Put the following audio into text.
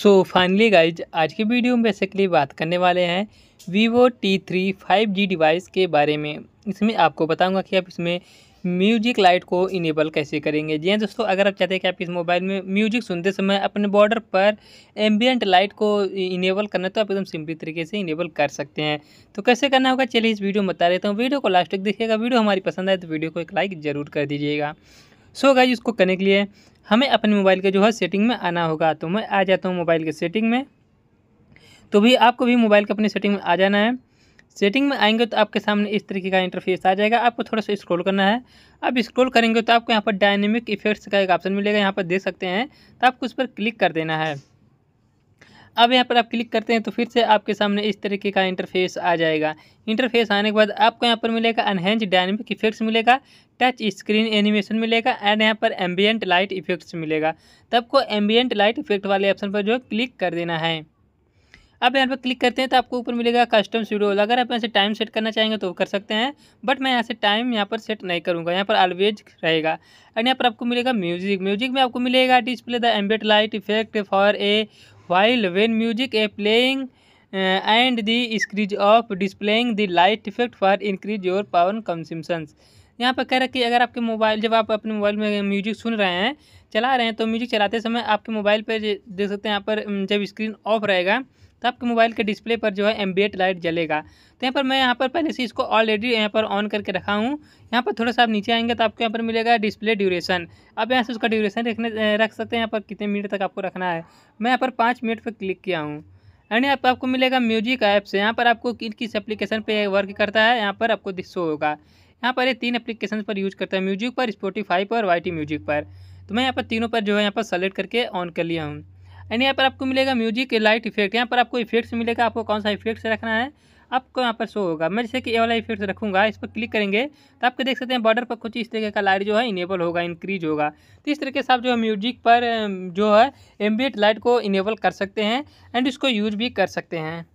so finally guys आज की video में बेसिकली बात करने वाले हैं Vivo T three five G device के बारे में इसमें आपको बताऊंगा कि आप इसमें म्यूजिक लाइट को इनेबल कैसे करेंगे जी हाँ दोस्तों अगर आप चाहते हैं कि आप इस मोबाइल में म्यूजिक सुनते समय अपने बॉर्डर पर एम्बियंट लाइट को इनेबल करना तो आप एकदम सिंपली तरीके से इनेबल कर सकते हैं तो कैसे करना होगा चलिए इस वीडियो में बता देता हूँ वीडियो को लास्ट तक देखिएगा वीडियो हमारी पसंद आए तो वीडियो को एक लाइक ज़रूर कर दीजिएगा सो so गाइज इसको करने के लिए हमें अपने मोबाइल के जो है सेटिंग में आना होगा तो मैं आ जाता हूँ मोबाइल के सेटिंग में तो भी आपको भी मोबाइल के अपने सेटिंग में आ जाना है सेटिंग में आएंगे तो आपके सामने इस तरीके का इंटरफेस आ जाएगा आपको थोड़ा सा स्क्रॉल करना है आप स्क्रॉल करेंगे तो आपको यहाँ पर डायनेमिक इफेक्ट्स का एक ऑप्शन मिलेगा यहाँ पर देख सकते हैं तो आपको उस पर क्लिक कर देना है अब यहाँ पर आप क्लिक करते हैं तो फिर से आपके सामने इस तरीके का इंटरफेस आ जाएगा इंटरफेस आने के बाद आपको यहाँ पर मिलेगा अनहेंज डायनेमिक इफेक्ट्स मिलेगा टच स्क्रीन एनिमेशन मिलेगा एंड यहाँ पर एम्बियंट लाइट इफेक्ट्स मिलेगा तब तो आपको एम्बियंट लाइट इफेक्ट वाले ऑप्शन पर जो है क्लिक कर देना है अब यहाँ पर क्लिक करते हैं तो आपको ऊपर मिलेगा कस्टम शेड्यूल अगर आप यहाँ से टाइम सेट करना चाहेंगे तो कर सकते हैं बट मैं यहाँ से टाइम यहाँ पर सेट नहीं करूँगा यहाँ पर ऑलवेज रहेगा एंड यहाँ पर आपको मिलेगा म्यूजिक म्यूजिक में आपको मिलेगा display the ambient light effect for a while when music is playing uh, and the screech of displaying the light effect for increase your power consumption यहाँ पर कह रहा कि अगर आपके मोबाइल जब आप अपने मोबाइल में म्यूजिक सुन रहे हैं चला रहे हैं तो म्यूजिक चलाते समय आपके मोबाइल पर देख सकते हैं यहाँ पर जब स्क्रीन ऑफ रहेगा तो आपके मोबाइल के डिस्प्ले पर जो है एम्बियट लाइट जलेगा तो यहाँ पर मैं यहाँ पर पहले से इसको ऑलरेडी यहाँ पर ऑन करके रखा हूँ यहाँ पर थोड़ा सा आप नीचे आएंगे तो आपको यहाँ पर मिलेगा डिस्प्ले ड्यूरेशन आप यहाँ से उसका ड्यूरेशन रखने रख सकते हैं यहाँ पर कितने मिनट तक आपको रखना है मैं यहाँ पर पाँच मिनट पर क्लिक किया हूँ एंड यहाँ पर आपको मिलेगा म्यूजिक ऐप्स यहाँ पर आपको किन किस एप्लीकेशन पर वर्क करता है यहाँ पर आपको शो होगा यहाँ पर ये तीन एप्लीकेशन पर यूज करता है म्यूजिक पर स्पोटीफाई पर वाई म्यूजिक पर तो मैं यहाँ पर तीनों पर जो है यहाँ पर सेलेक्ट करके ऑन कर लिया हूँ एंड यहाँ पर आपको मिलेगा म्यूजिक लाइट इफेक्ट यहाँ पर आपको इफेक्ट्स मिलेगा आपको कौन सा इफेक्ट्स रखना है आपको यहाँ पर शो होगा मैं जैसे कि ए वाला इफेक्ट्स रखूँगा इस पर क्लिक करेंगे तो आपके देख सकते हैं बॉर्डर पर कुछ इस तरीके का लाइट जो है इनेबल होगा इंक्रीज होगा तो इस तरीके से आप जो है म्यूजिक पर जो है एम्बियट लाइट को इनेबल कर सकते हैं एंड इसको यूज भी कर सकते हैं